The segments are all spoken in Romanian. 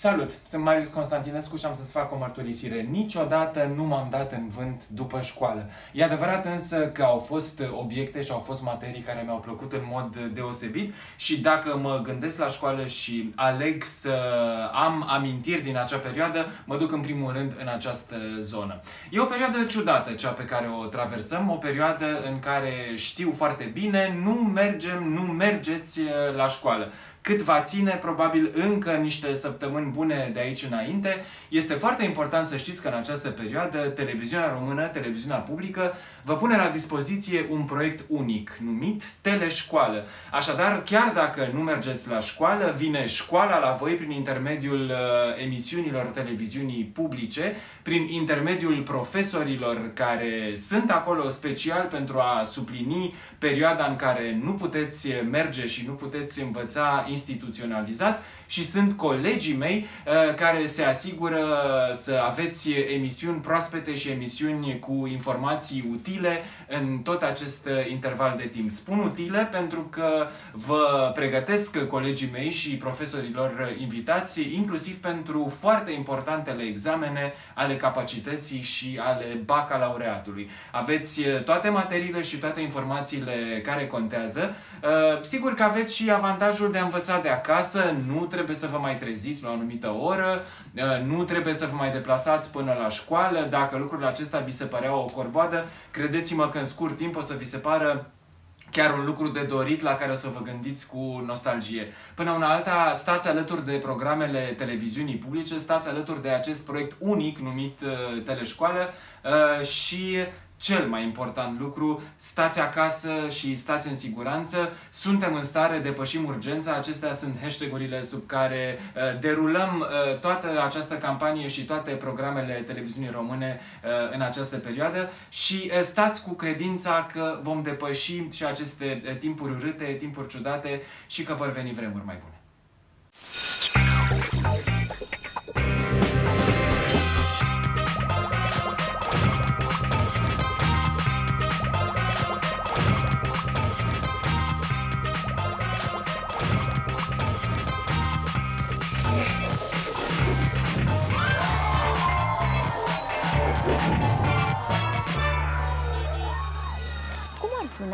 Salut! Sunt Marius Constantinescu și am să-ți fac o mărturisire. Niciodată nu m-am dat în vânt după școală. E adevărat însă că au fost obiecte și au fost materii care mi-au plăcut în mod deosebit și dacă mă gândesc la școală și aleg să am amintiri din acea perioadă, mă duc în primul rând în această zonă. E o perioadă ciudată cea pe care o traversăm, o perioadă în care știu foarte bine, nu mergem, nu mergeți uh, la școală cât va ține probabil încă niște săptămâni bune de aici înainte. Este foarte important să știți că în această perioadă televiziunea română, televiziunea publică, vă pune la dispoziție un proiect unic numit Teleșcoală. Așadar, chiar dacă nu mergeți la școală, vine școala la voi prin intermediul uh, emisiunilor televiziunii publice, prin intermediul profesorilor care sunt acolo special pentru a suplini perioada în care nu puteți merge și nu puteți învăța instituționalizat și sunt colegii mei uh, care se asigură să aveți emisiuni proaspete și emisiuni cu informații utile utile în tot acest uh, interval de timp. Spun utile pentru că vă pregătesc colegii mei și profesorilor uh, invitații, inclusiv pentru foarte importantele examene ale capacității și ale bacalaureatului. Aveți uh, toate materiile și toate informațiile care contează. Sigur că aveți și avantajul de a învăța de acasă, nu trebuie să vă mai treziți la o anumită oră, nu trebuie să vă mai deplasați până la școală. Dacă lucrurile acesta vi se părea o corvoadă, credeți-mă că în scurt timp o să vi se pară chiar un lucru de dorit la care o să vă gândiți cu nostalgie. Până una alta, stați alături de programele televiziunii publice, stați alături de acest proiect unic numit uh, Teleșcoală uh, și cel mai important lucru, stați acasă și stați în siguranță, suntem în stare, depășim urgența, acestea sunt hashtagurile sub care uh, derulăm uh, toată această campanie și toate programele televiziunii române uh, în această perioadă și stați cu credința că vom depăși și aceste timpuri urâte, timpuri ciudate și că vor veni vremuri mai bune.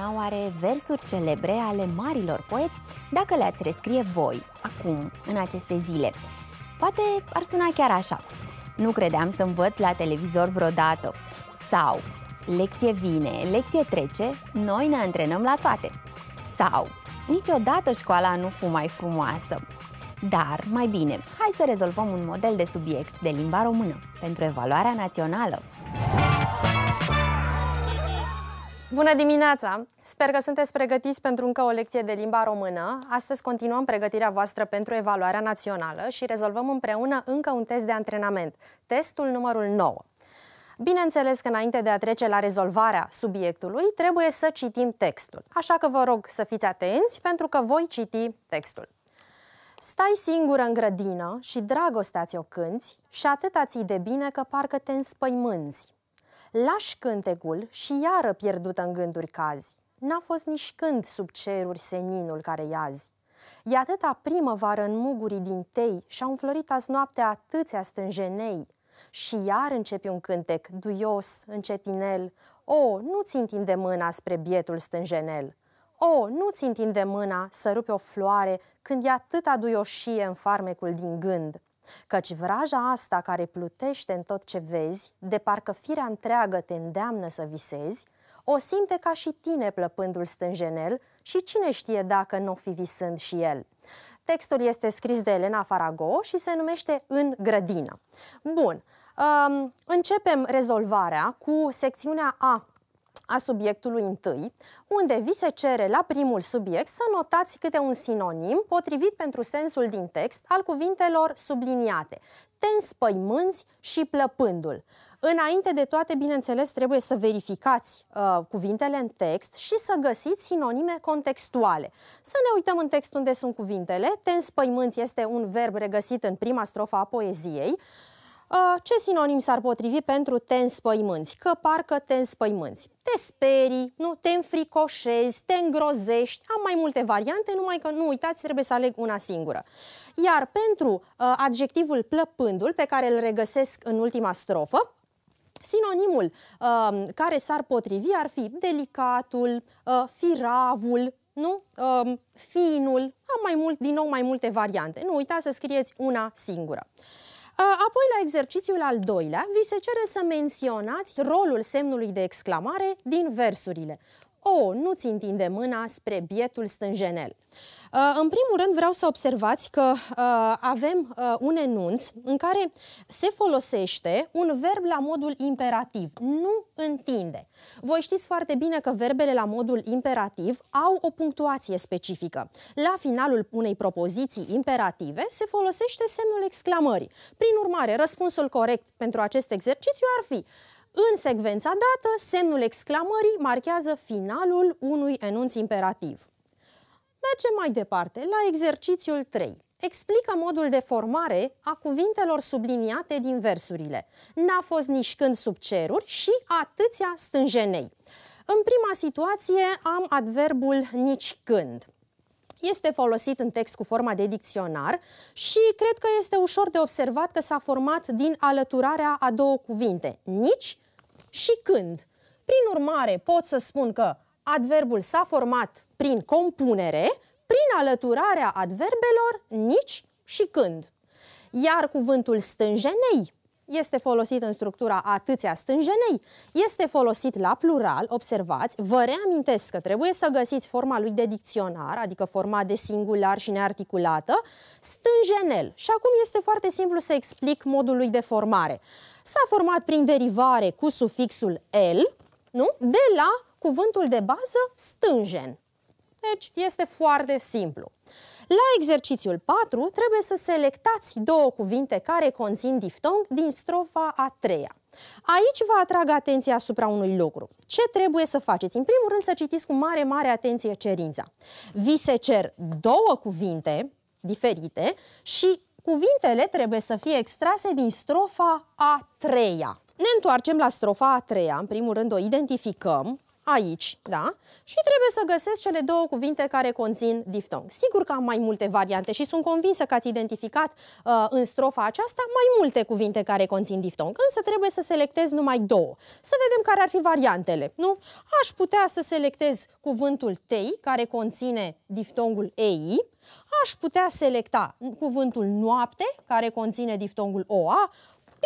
însemna are versuri celebre ale marilor poeți dacă le-ați rescrie voi, acum, în aceste zile? Poate ar suna chiar așa. Nu credeam să învăț la televizor vreodată. Sau, lecție vine, lecție trece, noi ne antrenăm la toate. Sau, niciodată școala nu fu mai frumoasă. Dar, mai bine, hai să rezolvăm un model de subiect de limba română pentru evaluarea națională. Bună dimineața! Sper că sunteți pregătiți pentru încă o lecție de limba română. Astăzi continuăm pregătirea voastră pentru evaluarea națională și rezolvăm împreună încă un test de antrenament, testul numărul 9. Bineînțeles că înainte de a trece la rezolvarea subiectului, trebuie să citim textul. Așa că vă rog să fiți atenți pentru că voi citi textul. Stai singură în grădină și dragostea ți-o cânți și atâta ții de bine că parcă te înspăimânzi. Lași cântecul și iară pierdută în gânduri cazi. N-a fost nici când sub ceruri seninul care iazi. E atâta primăvară în mugurii din tei și-au înflorit azi noaptea atâția stânjenei. Și iar începi un cântec duios, încetinel. O, nu-ți întinde mâna spre bietul stânjenel. O, nu-ți întinde mâna să rupi o floare când e atâta duioșie în farmecul din gând căci vraja asta care plutește în tot ce vezi, de parcă firea întreagă te îndeamnă să visezi, o simte ca și tine plăpândul stânjenel și cine știe dacă nu o fi visând și el. Textul este scris de Elena Farago și se numește În grădină. Bun, um, începem rezolvarea cu secțiunea A a subiectului întâi, unde vi se cere la primul subiect să notați câte un sinonim potrivit pentru sensul din text al cuvintelor subliniate, te înspăimânzi și plăpândul. Înainte de toate, bineînțeles, trebuie să verificați uh, cuvintele în text și să găsiți sinonime contextuale. Să ne uităm în text unde sunt cuvintele. Te înspăimânți este un verb regăsit în prima strofa a poeziei. Uh, ce sinonim s-ar potrivi pentru te înspăimânți? Că parcă te înspăimânți. Te sperii, nu? te înfricoșezi, te îngrozești. Am mai multe variante, numai că nu uitați, trebuie să aleg una singură. Iar pentru uh, adjectivul plăpândul, pe care îl regăsesc în ultima strofă, sinonimul uh, care s-ar potrivi ar fi delicatul, uh, firavul, nu? Uh, finul, am mai mult, din nou mai multe variante. Nu uitați să scrieți una singură. Ă, apoi, la exercițiul al doilea, vi se cere să menționați rolul semnului de exclamare din versurile. O, nu-ți întinde mâna spre bietul stânjenel. Uh, în primul rând vreau să observați că uh, avem uh, un enunț în care se folosește un verb la modul imperativ, nu întinde. Voi știți foarte bine că verbele la modul imperativ au o punctuație specifică. La finalul unei propoziții imperative se folosește semnul exclamării. Prin urmare, răspunsul corect pentru acest exercițiu ar fi în secvența dată, semnul exclamării marchează finalul unui enunț imperativ. Mergem mai departe la exercițiul 3. Explică modul de formare a cuvintelor subliniate din versurile. N-a fost nici când sub ceruri și atâția stânjenei. În prima situație am adverbul nici când. Este folosit în text cu forma de dicționar și cred că este ușor de observat că s-a format din alăturarea a două cuvinte, nici și când. Prin urmare, pot să spun că adverbul s-a format prin compunere, prin alăturarea adverbelor nici și când. Iar cuvântul stânjenei este folosit în structura atâția stânjenei, este folosit la plural, observați, vă reamintesc că trebuie să găsiți forma lui de dicționar, adică forma de singular și nearticulată, stânjenel. Și acum este foarte simplu să explic modul lui de formare. S-a format prin derivare cu sufixul el, nu? De la cuvântul de bază stânjen. Deci este foarte simplu. La exercițiul 4 trebuie să selectați două cuvinte care conțin diftong din strofa a treia. Aici vă atrag atenția asupra unui lucru. Ce trebuie să faceți? În primul rând să citiți cu mare, mare atenție cerința. Vi se cer două cuvinte diferite și cuvintele trebuie să fie extrase din strofa a treia. Ne întoarcem la strofa a treia, în primul rând o identificăm, aici, da? Și trebuie să găsesc cele două cuvinte care conțin diftong. Sigur că am mai multe variante și sunt convinsă că ați identificat uh, în strofa aceasta mai multe cuvinte care conțin diftong, însă trebuie să selectez numai două. Să vedem care ar fi variantele, nu? Aș putea să selectez cuvântul tei, care conține diftongul ei, aș putea selecta cuvântul noapte, care conține diftongul oa,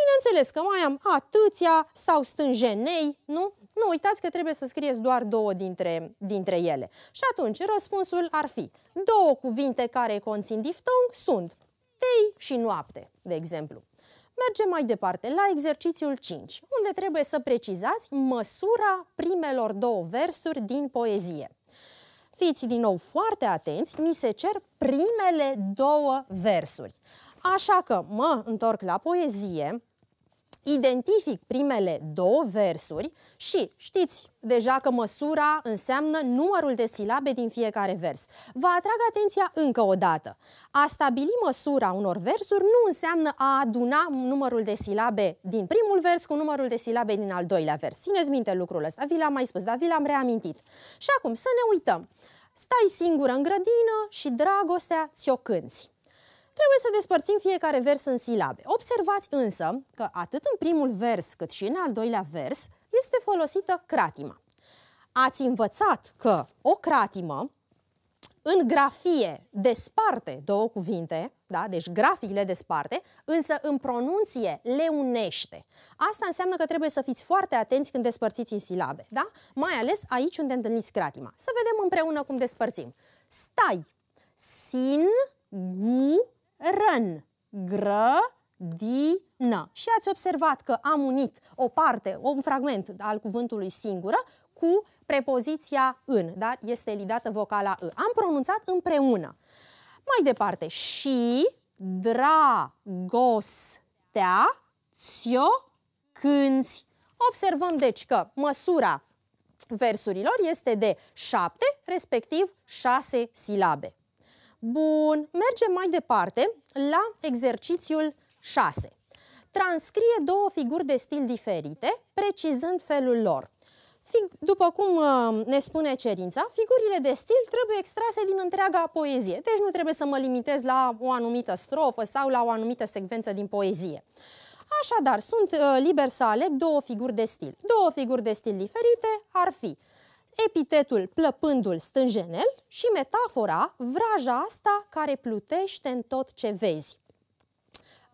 Bineînțeles că mai am atâția sau stânjenei, nu? Nu, uitați că trebuie să scrieți doar două dintre, dintre ele. Și atunci, răspunsul ar fi două cuvinte care conțin diftong sunt tei și noapte, de exemplu. Mergem mai departe la exercițiul 5, unde trebuie să precizați măsura primelor două versuri din poezie. Fiți din nou foarte atenți, mi se cer primele două versuri. Așa că mă întorc la poezie, identific primele două versuri și știți deja că măsura înseamnă numărul de silabe din fiecare vers. Vă atrag atenția încă o dată. A stabili măsura unor versuri nu înseamnă a aduna numărul de silabe din primul vers cu numărul de silabe din al doilea vers. Țineți minte lucrul ăsta, vi l-am mai spus, dar vi l-am reamintit. Și acum să ne uităm. Stai singură în grădină și dragostea ți-o cânți. Trebuie să despărțim fiecare vers în silabe. Observați însă că atât în primul vers cât și în al doilea vers este folosită cratima. Ați învățat că o cratimă în grafie desparte două cuvinte, da? deci grafic le desparte, însă în pronunție le unește. Asta înseamnă că trebuie să fiți foarte atenți când despărțiți în silabe, da? mai ales aici unde întâlniți cratima. Să vedem împreună cum despărțim. Stai, sin, gu, răn, gră, di, nă. Și ați observat că am unit o parte, un fragment al cuvântului singură cu prepoziția în, da? Este lidată vocala î. Ă. Am pronunțat împreună. Mai departe, și dragostea ți-o cânți. Observăm deci că măsura versurilor este de șapte, respectiv șase silabe. Bun, mergem mai departe la exercițiul 6. Transcrie două figuri de stil diferite, precizând felul lor. După cum uh, ne spune cerința, figurile de stil trebuie extrase din întreaga poezie, deci nu trebuie să mă limitez la o anumită strofă sau la o anumită secvență din poezie. Așadar, sunt uh, liber să aleg două figuri de stil. Două figuri de stil diferite ar fi epitetul plăpândul stânjenel și metafora vraja asta care plutește în tot ce vezi.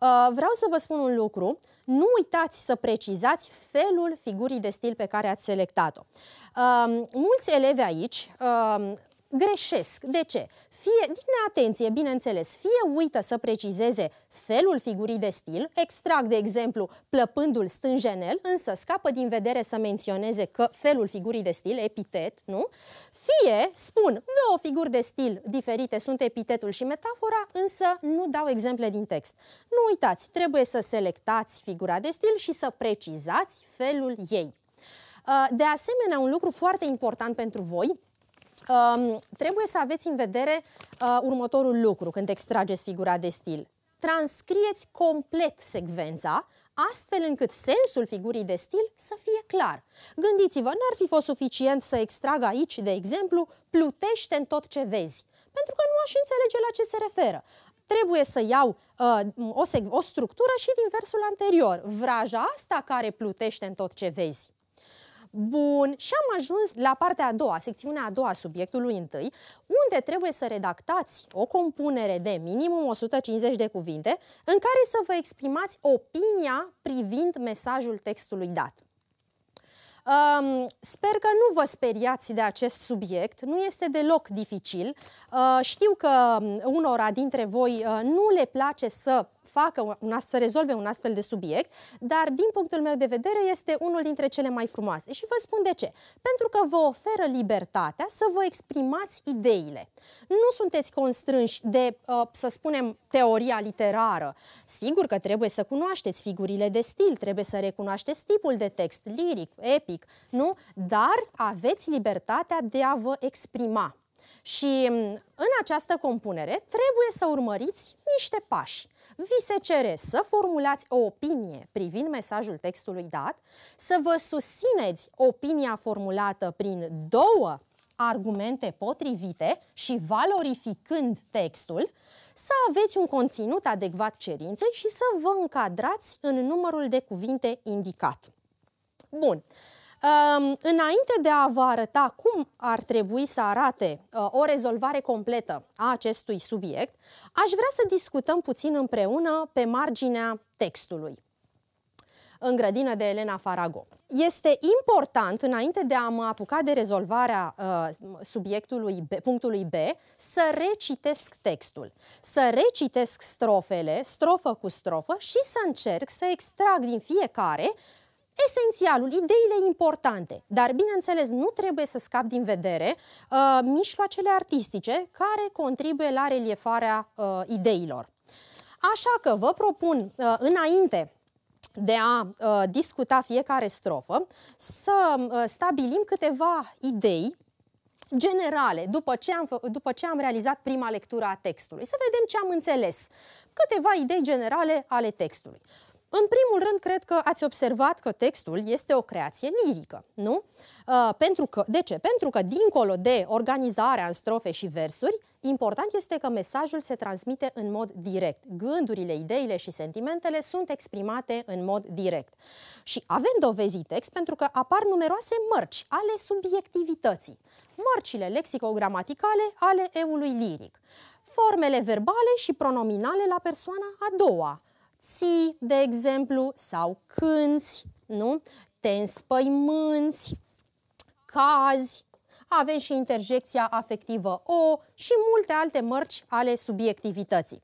Uh, vreau să vă spun un lucru, nu uitați să precizați felul figurii de stil pe care ați selectat-o. Uh, mulți elevi aici uh, greșesc. De ce? Fie, din neatenție, bineînțeles, fie uită să precizeze felul figurii de stil, extrag, de exemplu, plăpândul stânjenel, însă scapă din vedere să menționeze că felul figurii de stil, epitet, nu? Fie spun două figuri de stil diferite sunt epitetul și metafora, însă nu dau exemple din text. Nu uitați, trebuie să selectați figura de stil și să precizați felul ei. Uh, de asemenea, un lucru foarte important pentru voi um, trebuie să aveți în vedere uh, următorul lucru când extrageți figura de stil. Transcrieți complet secvența, astfel încât sensul figurii de stil să fie clar. Gândiți-vă, n-ar fi fost suficient să extrag aici, de exemplu, plutește în tot ce vezi, pentru că nu aș înțelege la ce se referă trebuie să iau uh, o, o structură și din versul anterior. Vraja asta care plutește în tot ce vezi. Bun, și am ajuns la partea a doua, secțiunea a doua subiectului întâi, unde trebuie să redactați o compunere de minimum 150 de cuvinte în care să vă exprimați opinia privind mesajul textului dat. Um, sper că nu vă speriați de acest subiect, nu este deloc dificil. Uh, știu că unora dintre voi uh, nu le place să facă, un astfel, să rezolve un astfel de subiect, dar din punctul meu de vedere este unul dintre cele mai frumoase. Și vă spun de ce. Pentru că vă oferă libertatea să vă exprimați ideile. Nu sunteți constrânși de, uh, să spunem, teoria literară. Sigur că trebuie să cunoașteți figurile de stil, trebuie să recunoașteți tipul de text, liric, epic, nu? Dar aveți libertatea de a vă exprima. Și mm, în această compunere trebuie să urmăriți niște pași vi se cere să formulați o opinie privind mesajul textului dat, să vă susțineți opinia formulată prin două argumente potrivite și valorificând textul, să aveți un conținut adecvat cerinței și să vă încadrați în numărul de cuvinte indicat. Bun. Înainte de a vă arăta cum ar trebui să arate uh, o rezolvare completă a acestui subiect, aș vrea să discutăm puțin împreună pe marginea textului în grădină de Elena Farago. Este important, înainte de a mă apuca de rezolvarea uh, subiectului B, punctului B, să recitesc textul, să recitesc strofele, strofă cu strofă și să încerc să extrag din fiecare esențialul, ideile importante, dar bineînțeles nu trebuie să scap din vedere uh, mișloacele artistice care contribuie la reliefarea uh, ideilor. Așa că vă propun uh, înainte de a uh, discuta fiecare strofă, să uh, stabilim câteva idei generale după ce, am, după ce am realizat prima lectură a textului. Să vedem ce am înțeles. Câteva idei generale ale textului. În primul rând, cred că ați observat că textul este o creație lirică, nu? Uh, pentru că, de ce? Pentru că, dincolo de organizarea în strofe și versuri, important este că mesajul se transmite în mod direct. Gândurile, ideile și sentimentele sunt exprimate în mod direct. Și avem dovezi text pentru că apar numeroase mărci ale subiectivității, mărcile lexicogramaticale ale eului liric formele verbale și pronominale la persoana a doua, ții, de exemplu, sau cânți, nu? Te înspăimânți, cazi, avem și interjecția afectivă o și multe alte mărci ale subiectivității.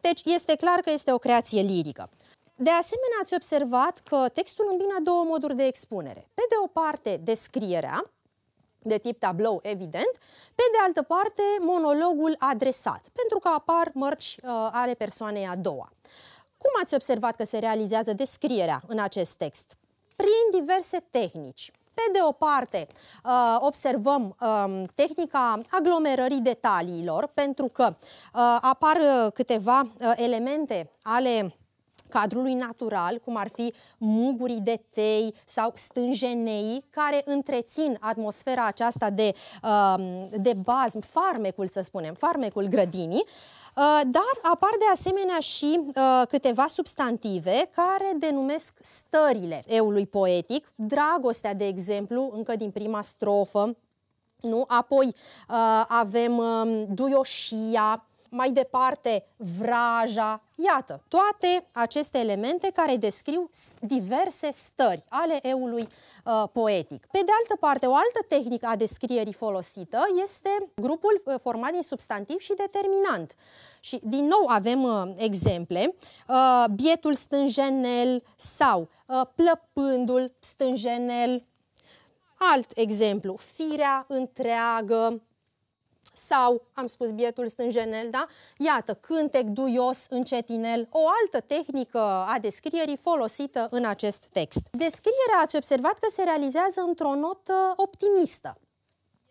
Deci este clar că este o creație lirică. De asemenea, ați observat că textul îmbină două moduri de expunere. Pe de o parte, descrierea, de tip tablou, evident, pe de altă parte, monologul adresat, pentru că apar mărci uh, ale persoanei a doua. Cum ați observat că se realizează descrierea în acest text? Prin diverse tehnici. Pe de o parte, uh, observăm um, tehnica aglomerării detaliilor, pentru că uh, apar uh, câteva elemente ale cadrului natural, cum ar fi mugurii de tei sau stânjenei, care întrețin atmosfera aceasta de, um, de bazm, farmecul, să spunem, farmecul grădinii, uh, dar apar de asemenea și uh, câteva substantive care denumesc stările eului poetic, dragostea, de exemplu, încă din prima strofă, nu? Apoi uh, avem uh, duioșia, mai departe vraja, iată, toate aceste elemente care descriu diverse stări ale eului uh, poetic. Pe de altă parte, o altă tehnică a descrierii folosită este grupul uh, format din substantiv și determinant. Și din nou avem uh, exemple, uh, bietul stânjenel sau uh, plăpândul stânjenel, Alt exemplu, firea întreagă, sau am spus bietul stânjenel, da? Iată, cântec duios, încetinel, o altă tehnică a descrierii folosită în acest text. Descrierea ați observat că se realizează într-o notă optimistă.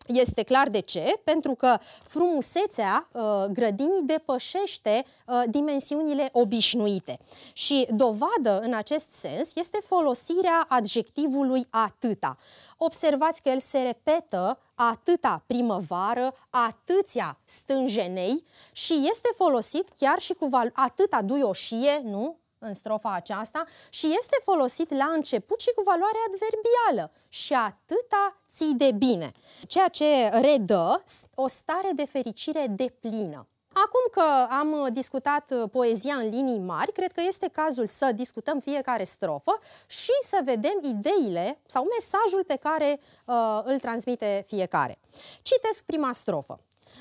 Este clar de ce, pentru că frumusețea uh, grădinii depășește uh, dimensiunile obișnuite. Și dovadă în acest sens este folosirea adjectivului atâta. Observați că el se repetă atâta primăvară, atâția stânjenei și este folosit chiar și cu atâta duioșie, nu? în strofa aceasta și este folosit la început și cu valoare adverbială și atâta ții de bine, ceea ce redă o stare de fericire deplină. Acum că am discutat poezia în linii mari, cred că este cazul să discutăm fiecare strofă și să vedem ideile sau mesajul pe care uh, îl transmite fiecare. Citesc prima strofă.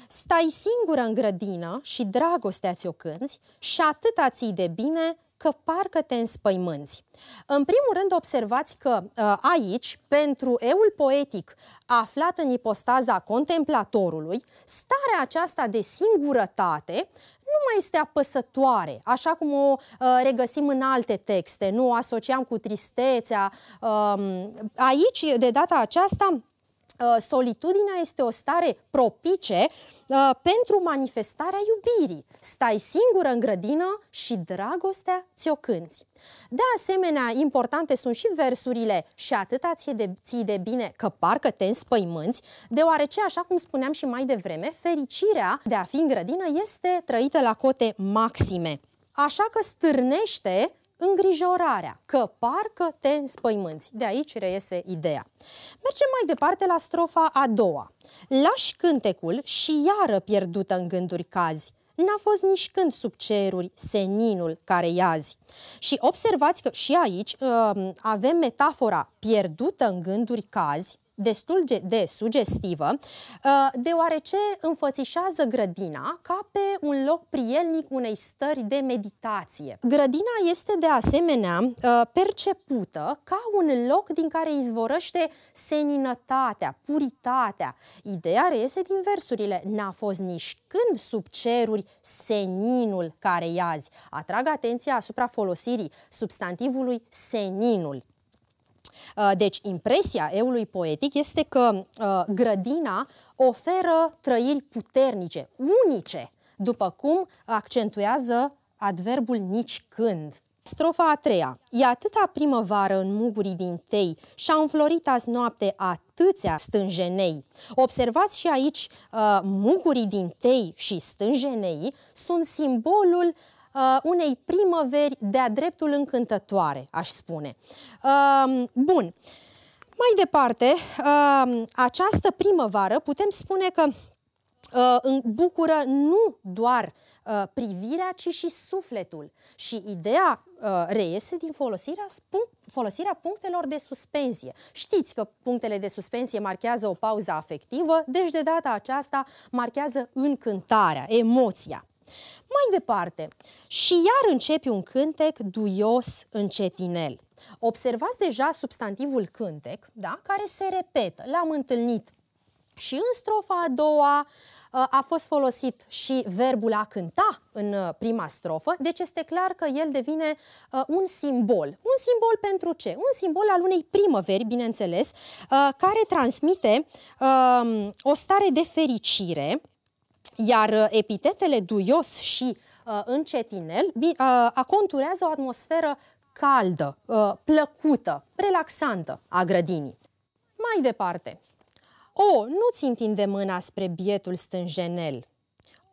Stai singură în grădină și dragostea ți-o cânți și atâta ții de bine că parcă te înspăimânți. În primul rând observați că uh, aici, pentru eul poetic aflat în ipostaza contemplatorului, starea aceasta de singurătate nu mai este apăsătoare, așa cum o uh, regăsim în alte texte, nu o asociam cu tristețea. Um, aici, de data aceasta, Uh, solitudinea este o stare propice uh, pentru manifestarea iubirii. Stai singură în grădină și dragostea ți-o cânți. De asemenea, importante sunt și versurile și atâta ție de, ții de bine că parcă te înspăimânți, deoarece, așa cum spuneam și mai devreme, fericirea de a fi în grădină este trăită la cote maxime. Așa că stârnește îngrijorarea că parcă te înspăimânți. De aici reiese ideea. Mergem mai departe la strofa a doua. Lași cântecul și iară pierdută în gânduri cazi, n-a fost nici când sub ceruri seninul care iazi. Și observați că și aici uh, avem metafora pierdută în gânduri cazi, destul de sugestivă, uh, deoarece înfățișează grădina ca pe un loc prielnic unei stări de meditație. Grădina este de asemenea uh, percepută ca un loc din care izvorăște seninătatea, puritatea. Ideea reiese din versurile N-a fost nici când sub ceruri seninul care iazi. Atrag atenția asupra folosirii substantivului seninul. Uh, deci, impresia eului poetic este că uh, grădina oferă trăiri puternice, unice, după cum accentuează adverbul nici când. Strofa a treia. E atâta primăvară în mugurii din tei și-a înflorit azi noapte atâția stânjenei. Observați și aici, uh, mugurii din tei și stânjenei sunt simbolul uh, unei primăveri de-a dreptul încântătoare, aș spune. Uh, bun, mai departe, uh, această primăvară putem spune că uh, bucură nu doar uh, privirea, ci și sufletul. Și ideea uh, reiese din folosirea, punct, folosirea punctelor de suspensie. Știți că punctele de suspensie marchează o pauză afectivă, deci de data aceasta marchează încântarea, emoția. Mai departe, și iar începi un cântec duios încetinel. Observați deja substantivul cântec, da? care se repetă. L-am întâlnit și în strofa a doua ă, a fost folosit și verbul a cânta în ă, prima strofă, deci este clar că el devine ă, un simbol. Un simbol pentru ce? Un simbol al unei primăveri, bineînțeles, care transmite o stare de fericire, iar uh, epitetele duios și uh, încetinel uh, aconturează o atmosferă caldă, uh, plăcută, relaxantă a grădinii. Mai departe, o, nu-ți întinde mâna spre bietul stânjenel,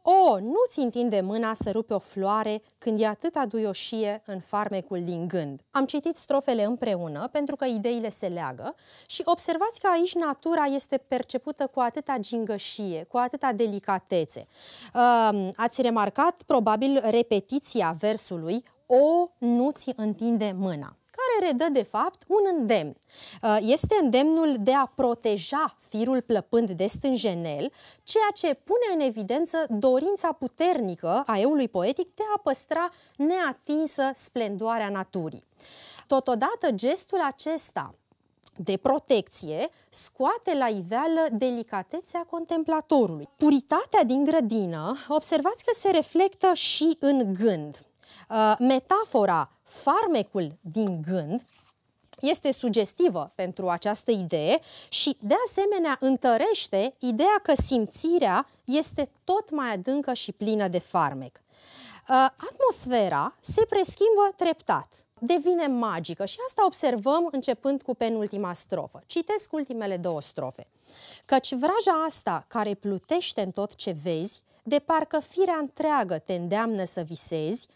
o, nu-ți întinde mâna să rupe o floare când e atâta duioșie în farmecul din gând. Am citit strofele împreună pentru că ideile se leagă și observați că aici natura este percepută cu atâta gingășie, cu atâta delicatețe. Ehm, ați remarcat probabil repetiția versului O, nu-ți întinde mâna care redă, de fapt, un îndemn. Uh, este îndemnul de a proteja firul plăpând de stânjenel, ceea ce pune în evidență dorința puternică a eului poetic de a păstra neatinsă splendoarea naturii. Totodată, gestul acesta de protecție scoate la iveală delicatețea contemplatorului. Puritatea din grădină, observați că se reflectă și în gând. Uh, metafora farmecul din gând este sugestivă pentru această idee și de asemenea întărește ideea că simțirea este tot mai adâncă și plină de farmec. Uh, atmosfera se preschimbă treptat, devine magică și asta observăm începând cu penultima strofă. Citesc ultimele două strofe. Căci vraja asta care plutește în tot ce vezi, de parcă firea întreagă te îndeamnă să visezi,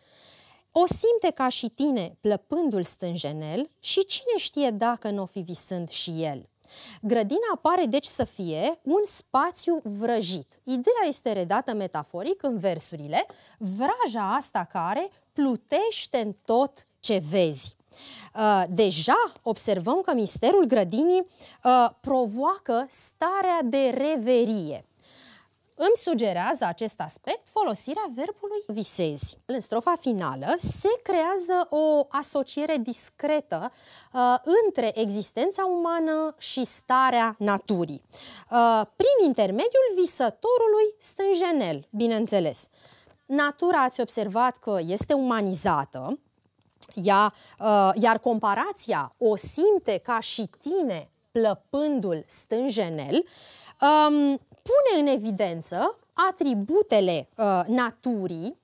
o simte ca și tine, plăpându-l stânjenel, și cine știe dacă nu o fi visând și el. Grădina pare deci să fie un spațiu vrăjit. Ideea este redată metaforic în versurile, vraja asta care plutește în tot ce vezi. Uh, deja observăm că misterul grădinii uh, provoacă starea de reverie. Îmi sugerează acest aspect folosirea verbului visezi. În strofa finală se creează o asociere discretă uh, între existența umană și starea naturii, uh, prin intermediul visătorului stânjenel, bineînțeles. Natura, ați observat că este umanizată, ea, uh, iar comparația o simte ca și tine plăpându-l stânjenel, um, pune în evidență atributele uh, naturii,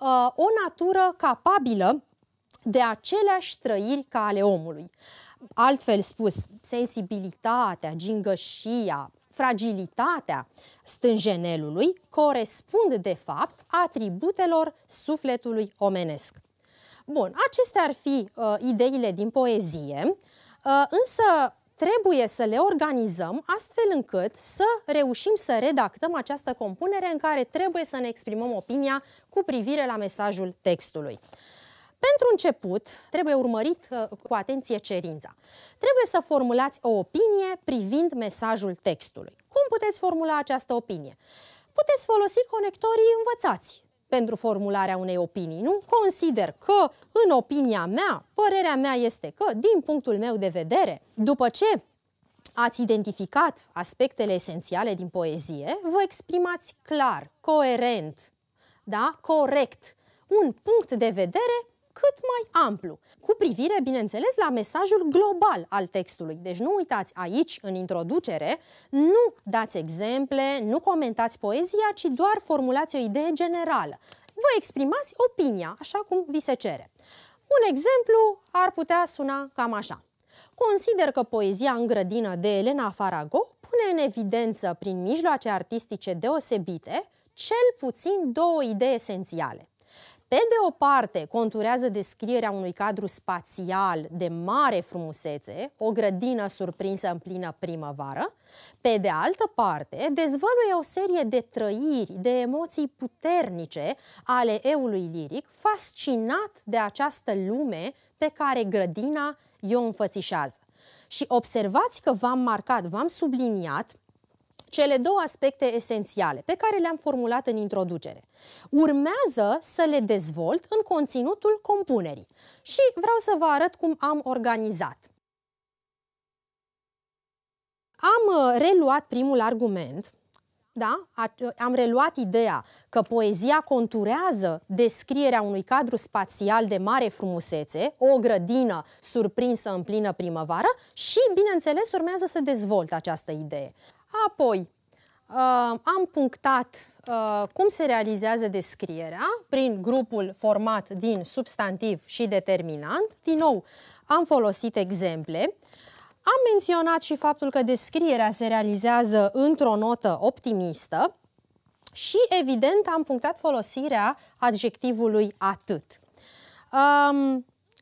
uh, o natură capabilă de aceleași trăiri ca ale omului. Altfel spus, sensibilitatea, gingășia, fragilitatea stânjenelului corespund, de fapt, atributelor sufletului omenesc. Bun, acestea ar fi uh, ideile din poezie, uh, însă trebuie să le organizăm astfel încât să reușim să redactăm această compunere în care trebuie să ne exprimăm opinia cu privire la mesajul textului. Pentru început, trebuie urmărit uh, cu atenție cerința. Trebuie să formulați o opinie privind mesajul textului. Cum puteți formula această opinie? Puteți folosi conectorii învățați pentru formularea unei opinii, nu? Consider că, în opinia mea, părerea mea este că, din punctul meu de vedere, după ce ați identificat aspectele esențiale din poezie, vă exprimați clar, coerent, da? corect, un punct de vedere cât mai amplu, cu privire, bineînțeles, la mesajul global al textului. Deci nu uitați aici, în introducere, nu dați exemple, nu comentați poezia, ci doar formulați o idee generală. Vă exprimați opinia, așa cum vi se cere. Un exemplu ar putea suna cam așa. Consider că poezia în grădină de Elena Farago pune în evidență, prin mijloace artistice deosebite, cel puțin două idei esențiale. Pe de o parte, conturează descrierea unui cadru spațial de mare frumusețe, o grădină surprinsă în plină primăvară, pe de altă parte, dezvăluie o serie de trăiri, de emoții puternice ale eului liric, fascinat de această lume pe care grădina i-o înfățișează. Și observați că v-am marcat, v-am subliniat cele două aspecte esențiale pe care le-am formulat în introducere. Urmează să le dezvolt în conținutul compunerii și vreau să vă arăt cum am organizat. Am uh, reluat primul argument, da? Uh, am reluat ideea că poezia conturează descrierea unui cadru spațial de mare frumusețe, o grădină surprinsă în plină primăvară și, bineînțeles, urmează să dezvolt această idee. Apoi, uh, am punctat uh, cum se realizează descrierea prin grupul format din substantiv și determinant. Din nou, am folosit exemple. Am menționat și faptul că descrierea se realizează într-o notă optimistă și, evident, am punctat folosirea adjectivului atât. Um,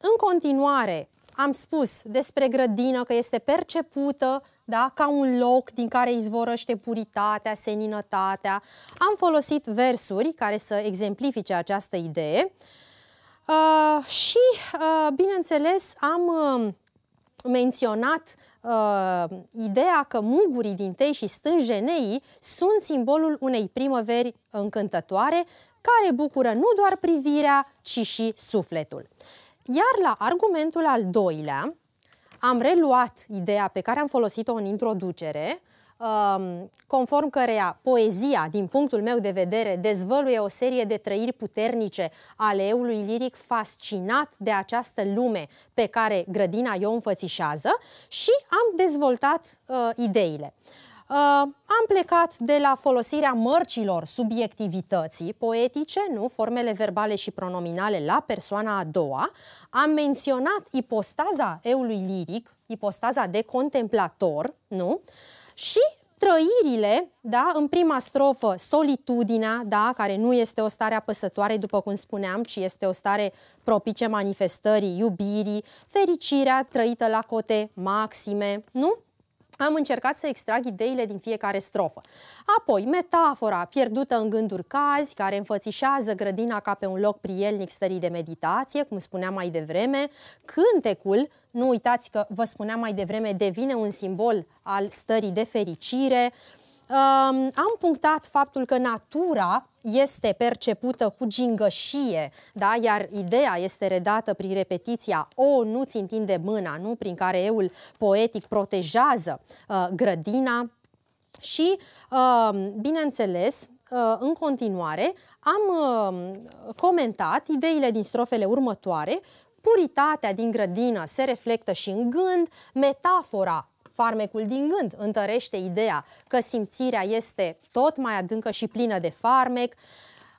în continuare, am spus despre grădină că este percepută da? ca un loc din care izvorăște puritatea, seninătatea. Am folosit versuri care să exemplifice această idee uh, și, uh, bineînțeles, am uh, menționat uh, ideea că mugurii din tei și stânjenei sunt simbolul unei primăveri încântătoare care bucură nu doar privirea, ci și sufletul. Iar la argumentul al doilea, am reluat ideea pe care am folosit-o în introducere, um, conform căreia poezia, din punctul meu de vedere, dezvăluie o serie de trăiri puternice ale eului liric fascinat de această lume pe care grădina eu înfățișează și am dezvoltat uh, ideile. Uh, Uh, am plecat de la folosirea mărcilor subiectivității poetice, nu? formele verbale și pronominale la persoana a doua. Am menționat ipostaza eului liric, ipostaza de contemplator, nu? Și trăirile, da, în prima strofă, solitudinea, da, care nu este o stare apăsătoare, după cum spuneam, ci este o stare propice manifestării iubirii, fericirea trăită la cote maxime, nu? am încercat să extrag ideile din fiecare strofă. Apoi, metafora pierdută în gânduri cazi, care înfățișează grădina ca pe un loc prielnic stării de meditație, cum spuneam mai devreme, cântecul, nu uitați că vă spuneam mai devreme, devine un simbol al stării de fericire, Um, am punctat faptul că natura este percepută cu gingășie, da? iar ideea este redată prin repetiția O, nu-ți întinde mâna, nu? prin care eul poetic protejează uh, grădina și, uh, bineînțeles, uh, în continuare, am uh, comentat ideile din strofele următoare Puritatea din grădină se reflectă și în gând, metafora farmecul din gând întărește ideea că simțirea este tot mai adâncă și plină de farmec.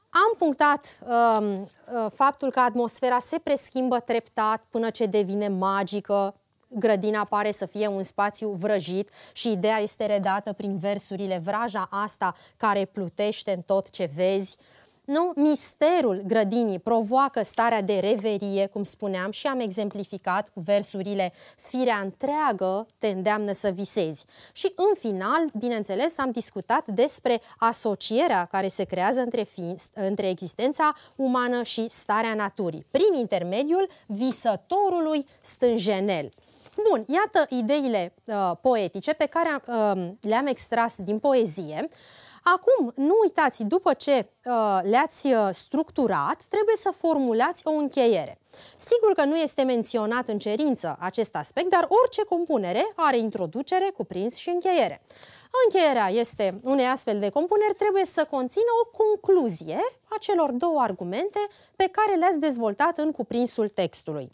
Am punctat um, uh, faptul că atmosfera se preschimbă treptat până ce devine magică, grădina pare să fie un spațiu vrăjit și ideea este redată prin versurile vraja asta care plutește în tot ce vezi. Uh, nu, misterul grădinii provoacă starea de reverie, cum spuneam, și am exemplificat cu versurile Firea întreagă te îndeamnă să visezi. Și în final, bineînțeles, am discutat despre asocierea care se creează între, între existența umană și starea naturii, prin intermediul visătorului stânjenel. Bun, iată ideile uh, poetice pe care uh, le-am extras din poezie. Uh, Acum, nu uitați, după ce uh, le-ați uh, structurat, trebuie să formulați o încheiere. Sigur că nu este menționat în cerință acest aspect, dar orice compunere are introducere, cuprins și încheiere. Încheierea este unei astfel de compuneri trebuie să conțină o concluzie a celor două argumente pe care le-ați dezvoltat în cuprinsul textului.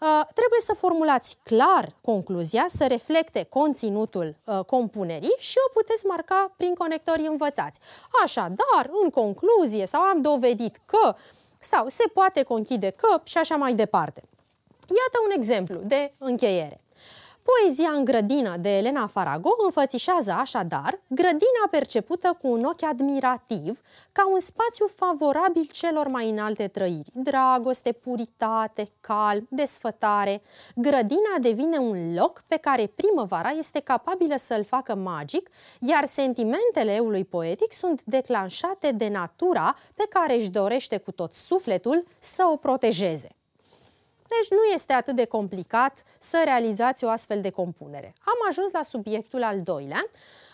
Uh, trebuie să formulați clar concluzia, să reflecte conținutul uh, compunerii și o puteți marca prin conectori învățați. Așadar, în concluzie, sau am dovedit că, sau se poate conchide că și așa mai departe. Iată un exemplu de încheiere. Poezia în grădină de Elena Farago înfățișează așadar grădina percepută cu un ochi admirativ ca un spațiu favorabil celor mai înalte trăiri, dragoste, puritate, calm, desfătare. Grădina devine un loc pe care primăvara este capabilă să-l facă magic, iar sentimentele eului poetic sunt declanșate de natura pe care își dorește cu tot sufletul să o protejeze. Deci nu este atât de complicat să realizați o astfel de compunere. Am ajuns la subiectul al doilea,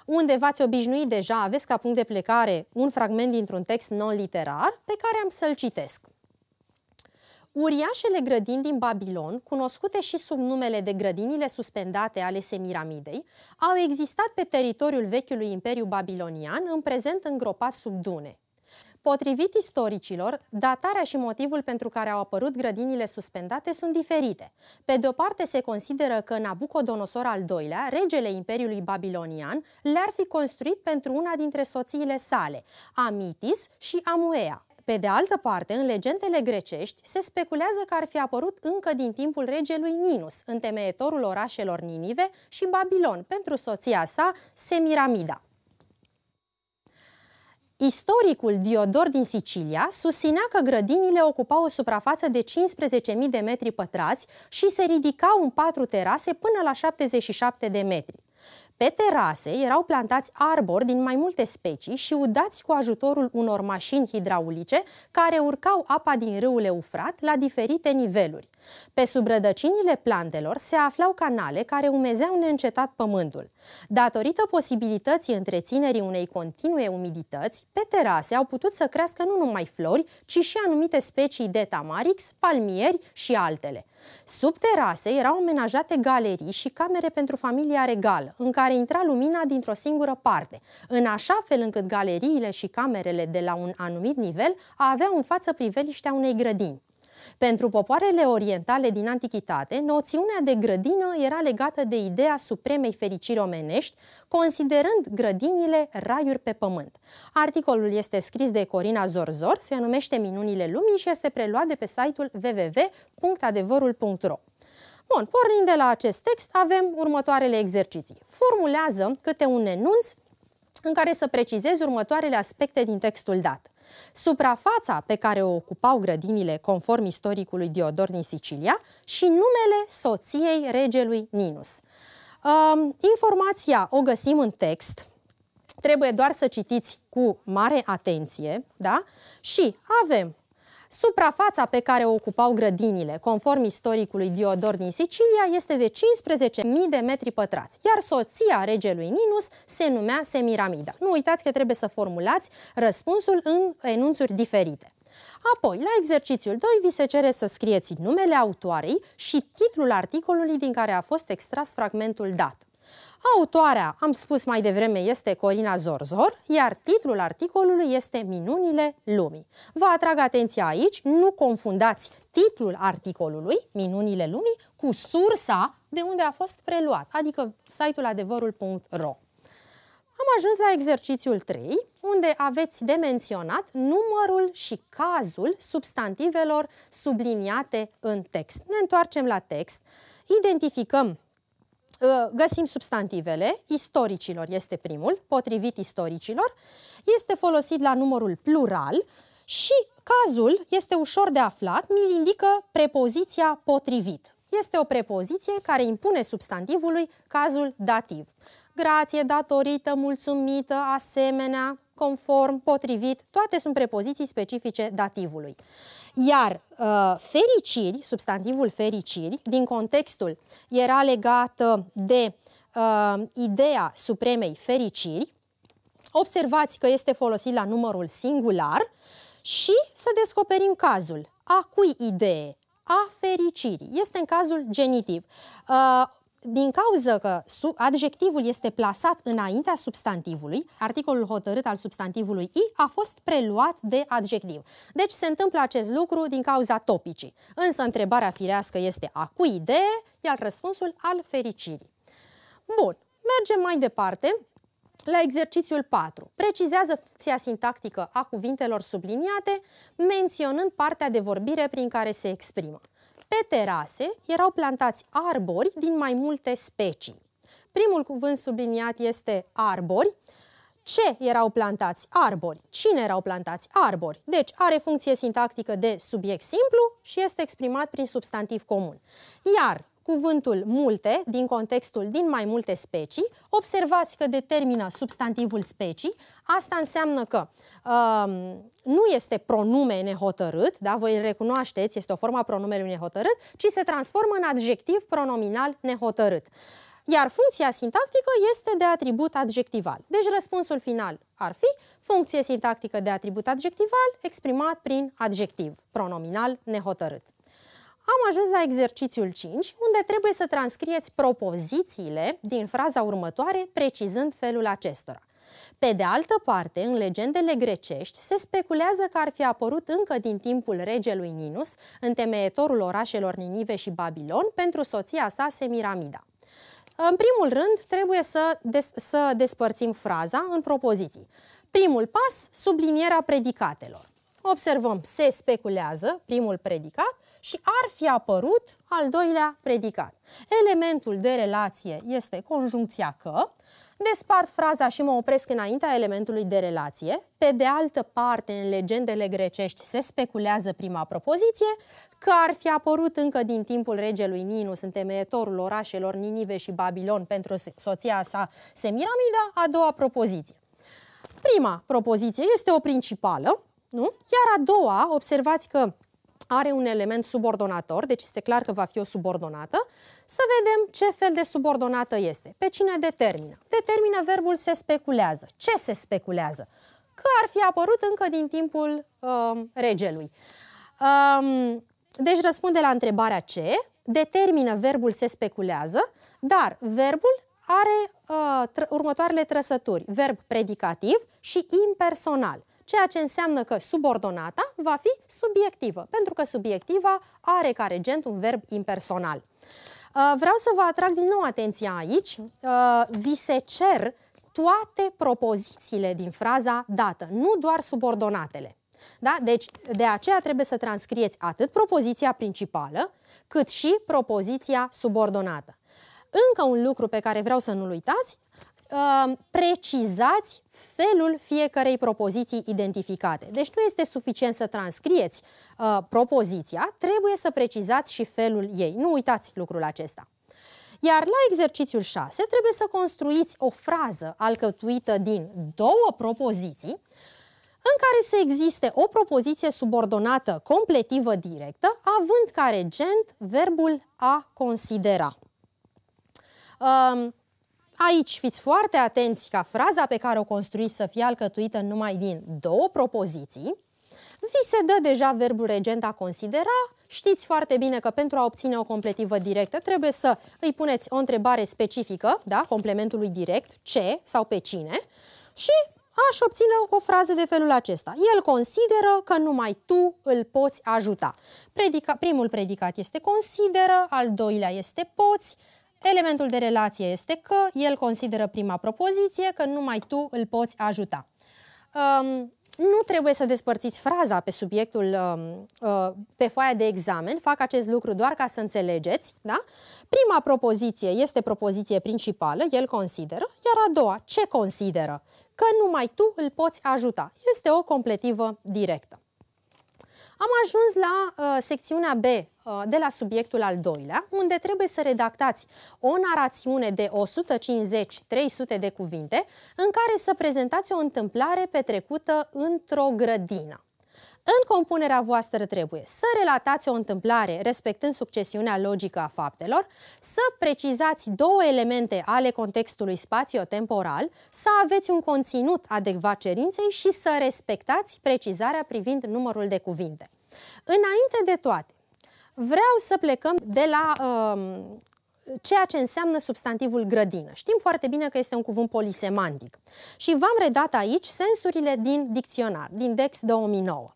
unde v-ați obișnuit deja, aveți ca punct de plecare un fragment dintr-un text non-literar pe care am să-l citesc. Uriașele grădini din Babilon, cunoscute și sub numele de grădinile suspendate ale Semiramidei, au existat pe teritoriul vechiului Imperiu Babilonian, în prezent îngropat sub dune. Potrivit istoricilor, datarea și motivul pentru care au apărut grădinile suspendate sunt diferite. Pe de o parte se consideră că Nabucodonosor al II-lea, regele Imperiului Babilonian, le-ar fi construit pentru una dintre soțiile sale, Amitis și Amuea. Pe de altă parte, în legendele grecești se speculează că ar fi apărut încă din timpul regelui Ninus, întemeietorul orașelor Ninive și Babilon, pentru soția sa Semiramida. Istoricul Diodor din Sicilia susținea că grădinile ocupau o suprafață de 15.000 de metri pătrați și se ridicau în patru terase până la 77 de metri. Pe terase erau plantați arbori din mai multe specii și udați cu ajutorul unor mașini hidraulice care urcau apa din râul Eufrat la diferite niveluri. Pe sub rădăcinile plantelor se aflau canale care umezeau neîncetat pământul. Datorită posibilității întreținerii unei continue umidități, pe terase au putut să crească nu numai flori, ci și anumite specii de tamarix, palmieri și altele. Sub terase erau amenajate galerii și camere pentru familia regală, în care intra lumina dintr-o singură parte, în așa fel încât galeriile și camerele de la un anumit nivel aveau în față priveliștea unei grădini. Pentru popoarele orientale din antichitate, noțiunea de grădină era legată de ideea supremei fericiri omenești, considerând grădinile raiuri pe pământ. Articolul este scris de Corina Zorzor, se numește Minunile Lumii și este preluat de pe site-ul www.adevărul.ro. Bun, pornind de la acest text, avem următoarele exerciții. Formulează câte un enunț în care să precizezi următoarele aspecte din textul dat suprafața pe care o ocupau grădinile conform istoricului Diodor din Sicilia și numele soției regelui Ninus. Um, informația o găsim în text, trebuie doar să citiți cu mare atenție, da? Și avem Suprafața pe care o ocupau grădinile, conform istoricului Diodor din Sicilia, este de 15.000 de metri pătrați, iar soția regelui Ninus se numea Semiramida. Nu uitați că trebuie să formulați răspunsul în enunțuri diferite. Apoi, la exercițiul 2, vi se cere să scrieți numele autoarei și titlul articolului din care a fost extras fragmentul dat. Autoarea, am spus mai devreme, este Corina Zorzor, iar titlul articolului este Minunile lumii. Vă atrag atenția aici, nu confundați titlul articolului, Minunile lumii, cu sursa de unde a fost preluat, adică site-ul adevărul.ro. Am ajuns la exercițiul 3, unde aveți de menționat numărul și cazul substantivelor subliniate în text. Ne întoarcem la text, identificăm Ă, găsim substantivele, istoricilor este primul, potrivit istoricilor, este folosit la numărul plural și cazul este ușor de aflat, mi indică prepoziția potrivit. Este o prepoziție care impune substantivului cazul dativ. Grație, datorită, mulțumită, asemenea, conform, potrivit, toate sunt prepoziții specifice dativului. Iar uh, fericiri, substantivul fericiri, din contextul era legat de uh, ideea supremei fericiri, observați că este folosit la numărul singular și să descoperim cazul. A cui idee? A fericirii. Este în cazul genitiv. Uh, din cauza că adjectivul este plasat înaintea substantivului, articolul hotărât al substantivului i a fost preluat de adjectiv. Deci se întâmplă acest lucru din cauza topicii. Însă întrebarea firească este a cui de, iar răspunsul al fericirii. Bun, mergem mai departe la exercițiul 4. Precizează funcția sintactică a cuvintelor subliniate, menționând partea de vorbire prin care se exprimă. Pe terase erau plantați arbori din mai multe specii. Primul cuvânt subliniat este arbori. Ce erau plantați arbori? Cine erau plantați arbori? Deci are funcție sintactică de subiect simplu și este exprimat prin substantiv comun. Iar cuvântul multe din contextul din mai multe specii, observați că determină substantivul specii, asta înseamnă că um, nu este pronume nehotărât, da, voi îl recunoașteți, este o formă a pronumelui nehotărât, ci se transformă în adjectiv pronominal nehotărât. Iar funcția sintactică este de atribut adjectival. Deci răspunsul final ar fi funcție sintactică de atribut adjectival exprimat prin adjectiv pronominal nehotărât am ajuns la exercițiul 5, unde trebuie să transcrieți propozițiile din fraza următoare, precizând felul acestora. Pe de altă parte, în legendele grecești se speculează că ar fi apărut încă din timpul regelui Ninus, întemeietorul orașelor Ninive și Babilon, pentru soția sa Semiramida. În primul rând, trebuie să, des- să despărțim fraza în propoziții. Primul pas, sublinierea predicatelor. Observăm, se speculează primul predicat, și ar fi apărut al doilea predicat. Elementul de relație este conjuncția că, despart fraza și mă opresc înaintea elementului de relație. Pe de altă parte, în legendele grecești se speculează prima propoziție, că ar fi apărut încă din timpul regelui Ninus, întemeietorul orașelor Ninive și Babilon pentru soția sa Semiramida, a doua propoziție. Prima propoziție este o principală, nu? iar a doua, observați că are un element subordonator, deci este clar că va fi o subordonată, să vedem ce fel de subordonată este, pe cine determină. Determină verbul se speculează. Ce se speculează? Că ar fi apărut încă din timpul um, regelui. Um, deci răspunde la întrebarea ce, determină verbul se speculează, dar verbul are uh, tr următoarele trăsături, verb predicativ și impersonal ceea ce înseamnă că subordonata va fi subiectivă, pentru că subiectiva are ca regent un verb impersonal. Uh, vreau să vă atrag din nou atenția aici, uh, vi se cer toate propozițiile din fraza dată, nu doar subordonatele. Da? Deci, de aceea trebuie să transcrieți atât propoziția principală, cât și propoziția subordonată. Încă un lucru pe care vreau să nu-l uitați, Uh, precizați felul fiecarei propoziții identificate. Deci nu este suficient să transcrieți uh, propoziția, trebuie să precizați și felul ei. Nu uitați lucrul acesta. Iar la exercițiul 6 trebuie să construiți o frază alcătuită din două propoziții în care să existe o propoziție subordonată completivă directă, având ca regent verbul a considera. Um, Aici fiți foarte atenți ca fraza pe care o construiți să fie alcătuită numai din două propoziții. Vi se dă deja verbul regent a considera. Știți foarte bine că pentru a obține o completivă directă trebuie să îi puneți o întrebare specifică, da, complementului direct, ce sau pe cine, și aș obține o frază de felul acesta. El consideră că numai tu îl poți ajuta. Predica, primul predicat este consideră, al doilea este poți, Elementul de relație este că el consideră prima propoziție că numai tu îl poți ajuta. Um, nu trebuie să despărțiți fraza pe subiectul um, uh, pe foaia de examen, fac acest lucru doar ca să înțelegeți, da? Prima propoziție este propoziție principală, el consideră, iar a doua, ce consideră? Că numai tu îl poți ajuta. Este o completivă directă. Am ajuns la uh, secțiunea B uh, de la subiectul al doilea, unde trebuie să redactați o narațiune de 150-300 de cuvinte în care să prezentați o întâmplare petrecută într-o grădină. În compunerea voastră trebuie să relatați o întâmplare respectând succesiunea logică a faptelor, să precizați două elemente ale contextului spațiotemporal, să aveți un conținut adecvat cerinței și să respectați precizarea privind numărul de cuvinte. Înainte de toate, vreau să plecăm de la um, ceea ce înseamnă substantivul grădină. Știm foarte bine că este un cuvânt polisemantic. Și v-am redat aici sensurile din dicționar, din Dex 2009.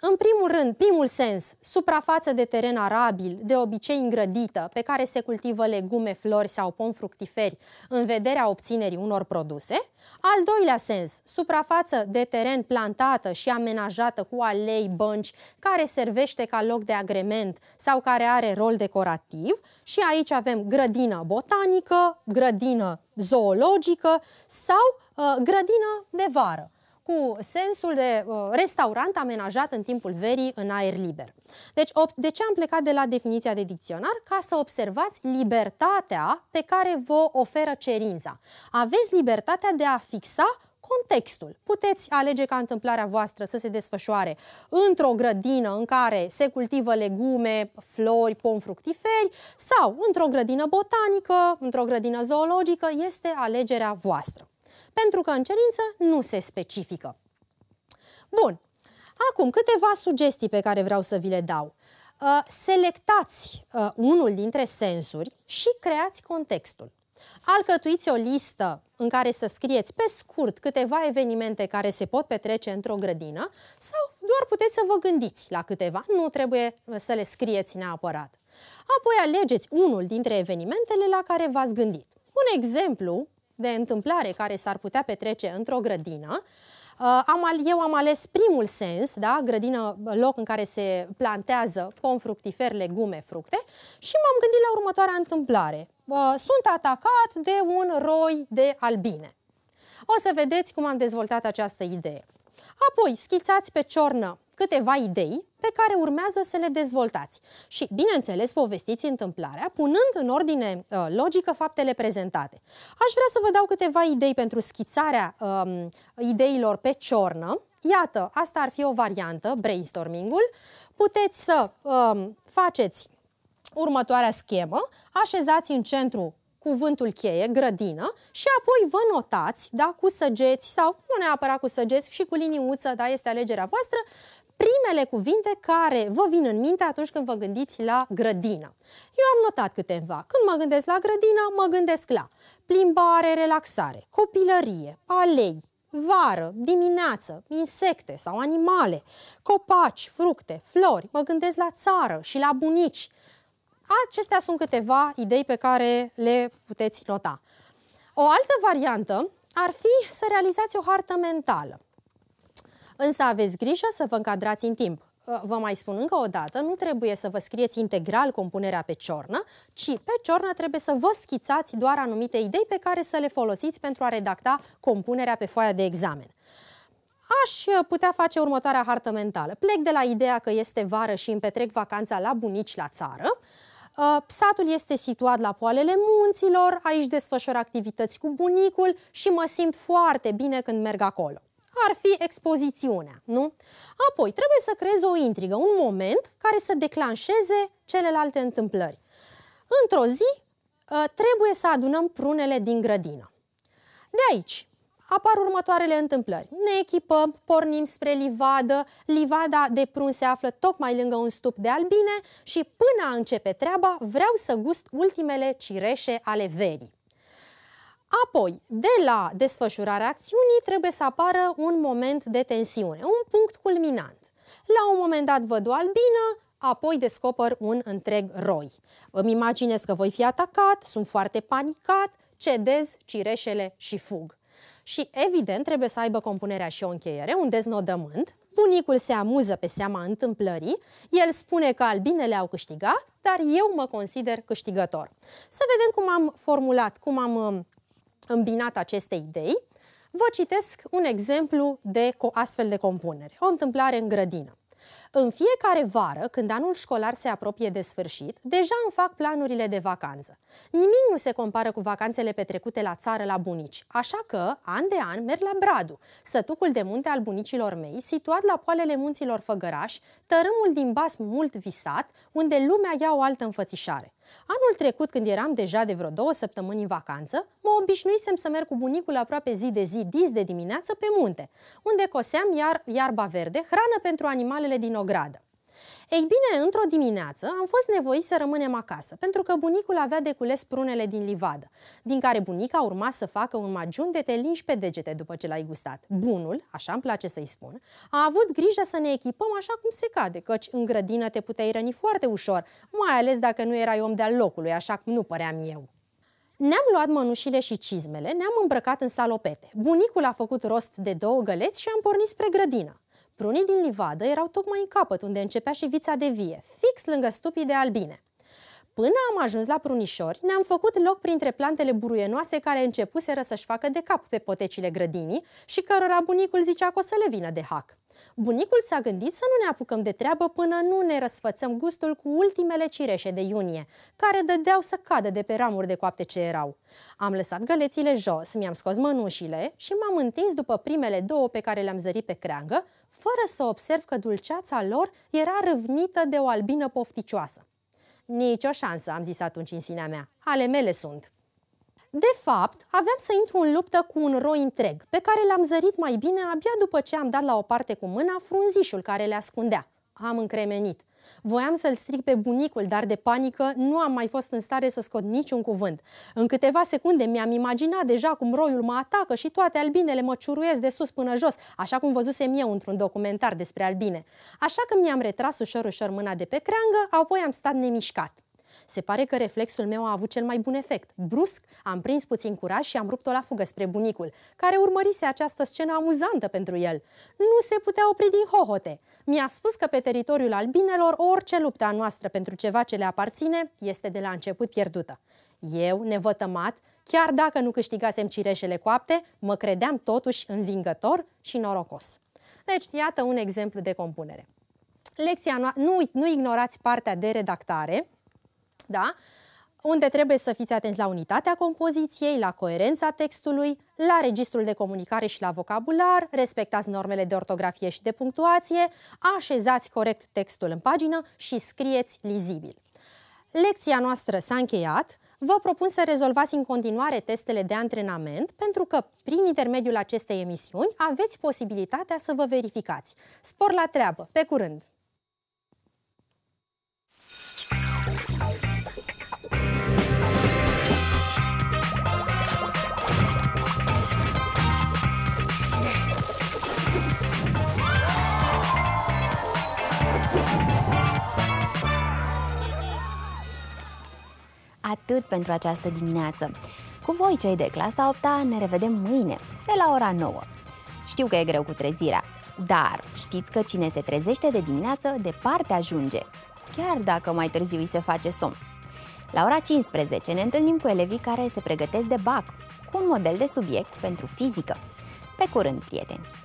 În primul rând, primul sens, suprafață de teren arabil, de obicei îngrădită, pe care se cultivă legume, flori sau pom fructiferi în vederea obținerii unor produse. Al doilea sens, suprafață de teren plantată și amenajată cu alei, bănci, care servește ca loc de agrement sau care are rol decorativ. Și aici avem grădină botanică, grădină zoologică sau uh, grădină de vară cu sensul de uh, restaurant amenajat în timpul verii în aer liber. Deci, de ce am plecat de la definiția de dicționar? Ca să observați libertatea pe care vă oferă cerința. Aveți libertatea de a fixa contextul. Puteți alege ca întâmplarea voastră să se desfășoare într-o grădină în care se cultivă legume, flori, pom fructiferi sau într-o grădină botanică, într-o grădină zoologică, este alegerea voastră pentru că în cerință nu se specifică. Bun, acum câteva sugestii pe care vreau să vi le dau. Uh, selectați uh, unul dintre sensuri și creați contextul. Alcătuiți o listă în care să scrieți pe scurt câteva evenimente care se pot petrece într-o grădină sau doar puteți să vă gândiți la câteva, nu trebuie uh, să le scrieți neapărat. Apoi alegeți unul dintre evenimentele la care v-ați gândit. Un exemplu de întâmplare care s-ar putea petrece într-o grădină, uh, am, eu am ales primul sens, da? grădină, uh, loc în care se plantează pom fructifer, legume, fructe și m-am gândit la următoarea întâmplare. Uh, sunt atacat de un roi de albine. O să vedeți cum am dezvoltat această idee. Apoi, schițați pe ciornă câteva idei pe care urmează să le dezvoltați. Și, bineînțeles, povestiți întâmplarea, punând în ordine uh, logică faptele prezentate. Aș vrea să vă dau câteva idei pentru schițarea um, ideilor pe ciornă. Iată, asta ar fi o variantă, brainstorming-ul. Puteți să um, faceți următoarea schemă, așezați în centru cuvântul cheie, grădină, și apoi vă notați, da, cu săgeți sau nu neapărat cu săgeți, și cu liniuță, da, este alegerea voastră, primele cuvinte care vă vin în minte atunci când vă gândiți la grădină. Eu am notat câteva. Când mă gândesc la grădină, mă gândesc la plimbare, relaxare, copilărie, alei, vară, dimineață, insecte sau animale, copaci, fructe, flori, mă gândesc la țară și la bunici, Acestea sunt câteva idei pe care le puteți nota. O altă variantă ar fi să realizați o hartă mentală. Însă aveți grijă să vă încadrați în timp. Uh, vă mai spun încă o dată, nu trebuie să vă scrieți integral compunerea pe ciornă, ci pe ciornă trebuie să vă schițați doar anumite idei pe care să le folosiți pentru a redacta compunerea pe foaia de examen. Aș putea face următoarea hartă mentală. Plec de la ideea că este vară și îmi petrec vacanța la bunici la țară, Uh, satul este situat la poalele munților, aici desfășor activități cu bunicul și mă simt foarte bine când merg acolo ar fi expozițiunea, nu? Apoi, trebuie să creez o intrigă, un moment care să declanșeze celelalte întâmplări. Într-o zi, uh, trebuie să adunăm prunele din grădină. De aici, apar următoarele întâmplări. Ne echipăm, pornim spre livadă, livada de prun se află tocmai lângă un stup de albine și până a începe treaba vreau să gust ultimele cireșe ale verii. Apoi, de la desfășurarea acțiunii trebuie să apară un moment de tensiune, un punct culminant. La un moment dat văd o albină, apoi descoper un întreg roi. Îmi imaginez că voi fi atacat, sunt foarte panicat, cedez cireșele și fug și, evident, trebuie să aibă compunerea și o încheiere, un deznodământ. Bunicul se amuză pe seama întâmplării, el spune că albinele au câștigat, dar eu mă consider câștigător. Să vedem cum am formulat, cum am um, îmbinat aceste idei. Vă citesc un exemplu de astfel de compunere. O întâmplare în grădină. În fiecare vară, când anul școlar se apropie de sfârșit, deja îmi fac planurile de vacanță. Nimic nu se compară cu vacanțele petrecute la țară la bunici, așa că, an de an, merg la Bradu, sătucul de munte al bunicilor mei, situat la poalele munților Făgăraș, tărâmul din Basm mult visat, unde lumea ia o altă înfățișare. Anul trecut, când eram deja de vreo două săptămâni în vacanță, mă obișnuisem să merg cu bunicul aproape zi de zi, dis de dimineață, pe munte, unde coseam iar, iarba verde, hrană pentru animalele din ogradă. Ei bine, într-o dimineață am fost nevoiți să rămânem acasă, pentru că bunicul avea de cules prunele din livadă, din care bunica urma să facă un magiun de te linși pe degete după ce l-ai gustat. Bunul, așa îmi place să-i spun, a avut grijă să ne echipăm așa cum se cade, căci în grădină te puteai răni foarte ușor, mai ales dacă nu erai om de-al locului, așa cum nu păream eu. Ne-am luat mănușile și cizmele, ne-am îmbrăcat în salopete. Bunicul a făcut rost de două găleți și am pornit spre grădină. Prunii din livadă erau tocmai în capăt, unde începea și vița de vie, fix lângă stupii de albine. Până am ajuns la prunișori, ne-am făcut loc printre plantele buruienoase care începuseră să-și facă de cap pe potecile grădinii și cărora bunicul zicea că o să le vină de hac. Bunicul s-a gândit să nu ne apucăm de treabă până nu ne răsfățăm gustul cu ultimele cireșe de iunie, care dădeau să cadă de pe ramuri de coapte ce erau. Am lăsat gălețile jos, mi-am scos mănușile și m-am întins după primele două pe care le-am zărit pe creangă, fără să observ că dulceața lor era râvnită de o albină pofticioasă. Nici o șansă, am zis atunci în sinea mea. Ale mele sunt. De fapt, aveam să intru în luptă cu un roi întreg, pe care l-am zărit mai bine abia după ce am dat la o parte cu mâna frunzișul care le ascundea. Am încremenit. Voiam să-l stric pe bunicul, dar de panică nu am mai fost în stare să scot niciun cuvânt. În câteva secunde mi-am imaginat deja cum roiul mă atacă și toate albinele mă ciuruiesc de sus până jos, așa cum văzusem eu într-un documentar despre albine. Așa că mi-am retras ușor-ușor mâna de pe creangă, apoi am stat nemișcat. Se pare că reflexul meu a avut cel mai bun efect. Brusc, am prins puțin curaj și am rupt-o la fugă spre bunicul, care urmărise această scenă amuzantă pentru el. Nu se putea opri din hohote. Mi-a spus că pe teritoriul albinelor orice lupta noastră pentru ceva ce le aparține este de la început pierdută. Eu, nevătămat, chiar dacă nu câștigasem cireșele coapte, mă credeam totuși învingător și norocos. Deci, iată un exemplu de compunere. Lecția nu, nu ignorați partea de redactare, da? unde trebuie să fiți atenți la unitatea compoziției, la coerența textului, la registrul de comunicare și la vocabular, respectați normele de ortografie și de punctuație, așezați corect textul în pagină și scrieți lizibil. Lecția noastră s-a încheiat. Vă propun să rezolvați în continuare testele de antrenament, pentru că prin intermediul acestei emisiuni aveți posibilitatea să vă verificați. Spor la treabă! Pe curând! atât pentru această dimineață. Cu voi, cei de clasa 8 ne revedem mâine, de la ora 9. Știu că e greu cu trezirea, dar știți că cine se trezește de dimineață, departe ajunge, chiar dacă mai târziu îi se face somn. La ora 15 ne întâlnim cu elevii care se pregătesc de BAC, cu un model de subiect pentru fizică. Pe curând, prieteni!